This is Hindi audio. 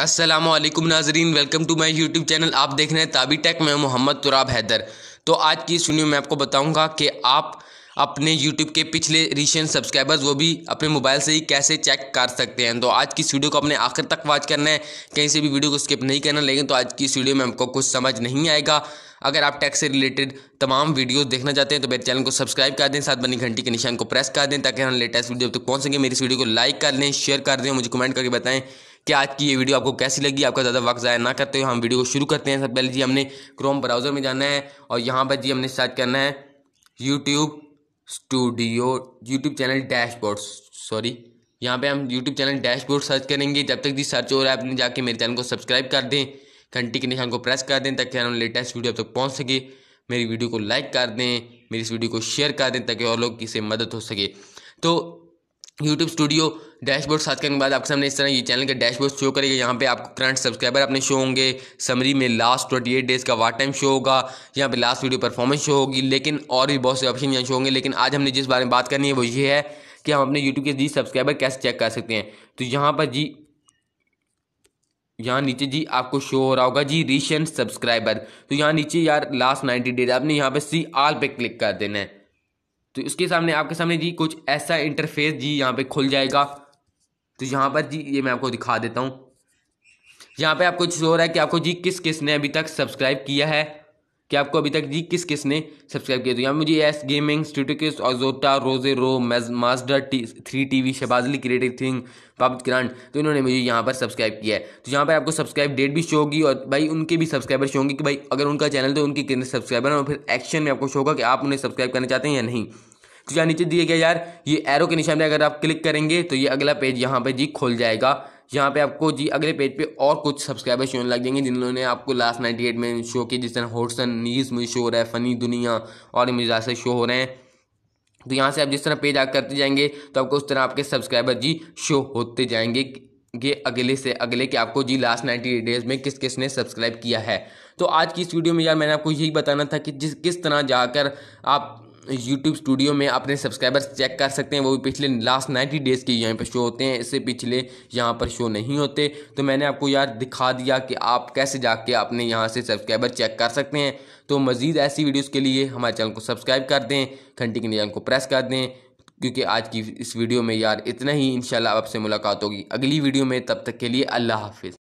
असलम नाजरीन welcome to my YouTube channel आप देख रहे हैं ताबी टेक मैं मोहम्मद तुराब हैदर तो आज की इस वीडियो में आपको बताऊंगा कि आप अपने यूट्यूब के पिछले रिसेंट सब्सक्राइबर्स वो भी अपने मोबाइल से ही कैसे चेक कर सकते हैं तो आज की इस वीडियो को अपने आखिर तक वॉच करना है कहीं से भी वीडियो को स्किप नहीं करना लेकिन तो आज की इस वीडियो में आपको कुछ समझ नहीं आएगा अगर आप टैक्स से रिलेटेड तमाम वीडियोस देखना चाहते हैं तो मेरे चैनल को सब्सक्राइब कर दें साथ बनी घंटी के निशान को प्रेस कर दें ताकि हम लेटेस्ट वीडियो तक तो पहुँच सकें मेरी वीडियो को लाइक कर दें शेयर कर दें मुझे कमेंट करके बताएँ कि आज की ये वीडियो आपको कैसी लगी आपका ज़्यादा वक्त ज़ाया ना करते हुए हम वीडियो को शुरू करते हैं सबसे पहले जी हमने क्रोम ब्राउज़र में जाना है और यहाँ पर जी हमने सर्च करना है YouTube studio YouTube channel dashboard sorry यहाँ पे हम यूट्यूब चैनल डैशबोर्ड सर्च करेंगे जब तक जी सर्च हो रहा है आपने जाके मेरे चैनल को सब्सक्राइब कर दें घंटी के निशान को प्रेस कर दें ताकि हम लेटेस्ट वीडियो अब तक पहुँच सके मेरी वीडियो को लाइक कर दें मेरी इस वीडियो को शेयर कर दें ताकि और लोग इसे मदद हो सके तो यूट्यूब स्टूडियो डैशबोर्ड साथ करने के बाद आपके सामने इस तरह ये चैनल के डैशबोर्ड शो करेगा यहाँ पे आपको करंट सब्सक्राइबर अपने शो होंगे समरी में लास्ट ट्वेंटी एट डेज़ का वाट टाइम शो होगा यहाँ पे लास्ट वीडियो परफॉर्मेंस शो होगी लेकिन और भी बहुत से ऑप्शन यहाँ शो होंगे लेकिन आज हमने जिस बारे में बात करनी है वो ये है कि हम अपने यूट्यूब के जी सब्सक्राइबर कैसे चेक कर सकते हैं तो यहाँ पर जी यहाँ नीचे जी आपको शो हो रहा होगा जी रिसेंट सब्सक्राइबर तो यहाँ नीचे यार लास्ट नाइन्टी डेज आपने यहाँ पे सी आल पे क्लिक कर देना है तो इसके सामने आपके सामने जी कुछ ऐसा इंटरफेस जी यहाँ पे खुल जाएगा तो यहाँ पर जी ये मैं आपको दिखा देता हूँ यहाँ पे आपको शो हो रहा है कि आपको जी किस किस ने अभी तक सब्सक्राइब किया है कि आपको अभी तक जी किस किस ने सब्सक्राइब किया तो यहाँ मुझे एस गेमिंग और ऑजोटा रोजे रो मास्टर टी थ्री टी वी शबाजली क्रिएटिव थिंग पाप ग्रांड तो इन्होंने मुझे यहाँ पर सब्सक्राइब किया है तो यहाँ पर आपको सब्सक्राइब डेट भी शो होगी और भाई उनके भी सब्सक्राइबर शो होंगे कि भाई अगर उनका चैनल तो उनके कितने सब्सक्राइबर हैं और फिर एक्शन में आपको शो होगा कि आप उन्हें सब्सक्राइब करना चाहते हैं या नहीं तो यहाँ नीचे दिए गया यार ये एरो के निशान पर अगर आप क्लिक करेंगे तो ये अगला पेज यहाँ पर पे जी खोल जाएगा यहाँ पे आपको जी अगले पेज पे और कुछ सब्सक्राइबर शो लग जाएंगे जिन्होंने आपको लास्ट नाइन्टी एट में शो किए जिस तरह होटसन न्यूज़ मुझे शो हो रहा है फ़नी दुनिया और मुझे से शो हो रहे हैं तो यहाँ से आप जिस तरह पेज आ करते जाएंगे तो आपको उस तरह आपके सब्सक्राइबर जी शो होते जाएंगे ये अगले से अगले कि आपको जी लास्ट नाइन्टी डेज में किस किस ने सब्सक्राइब किया है तो आज की इस वीडियो में यार मैंने आपको यही बताना था कि जिस किस तरह जाकर आप यूट्यूब स्टूडियो में अपने सब्सक्राइबर्स चेक कर सकते हैं वो भी पिछले लास्ट नाइन्टी डेज़ के यहाँ पर शो होते हैं इससे पिछले यहाँ पर शो नहीं होते तो मैंने आपको यार दिखा दिया कि आप कैसे जाके अपने यहाँ से सब्सक्राइबर चेक कर सकते हैं तो मज़ीद ऐसी वीडियोज़ के लिए हमारे चैनल को सब्सक्राइब कर दें घंटी के निजान को प्रेस कर दें क्योंकि आज की इस वीडियो में यार इतना ही इन आपसे मुलाकात होगी अगली वीडियो में तब तक के लिए अल्लाह हाफिज़